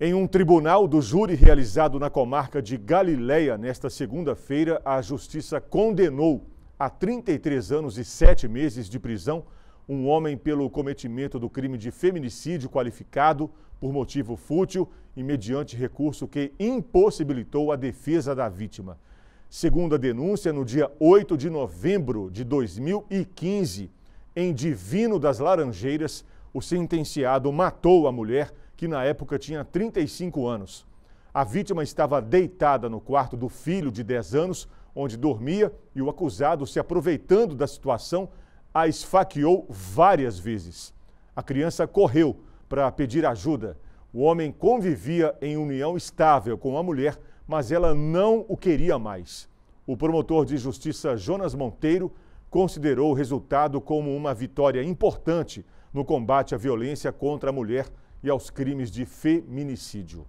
Em um tribunal do júri realizado na comarca de Galileia nesta segunda-feira, a justiça condenou a 33 anos e 7 meses de prisão um homem pelo cometimento do crime de feminicídio qualificado por motivo fútil e mediante recurso que impossibilitou a defesa da vítima. Segundo a denúncia, no dia 8 de novembro de 2015, em Divino das Laranjeiras, o sentenciado matou a mulher que na época tinha 35 anos. A vítima estava deitada no quarto do filho de 10 anos, onde dormia, e o acusado, se aproveitando da situação, a esfaqueou várias vezes. A criança correu para pedir ajuda. O homem convivia em união estável com a mulher, mas ela não o queria mais. O promotor de justiça Jonas Monteiro considerou o resultado como uma vitória importante no combate à violência contra a mulher e aos crimes de feminicídio.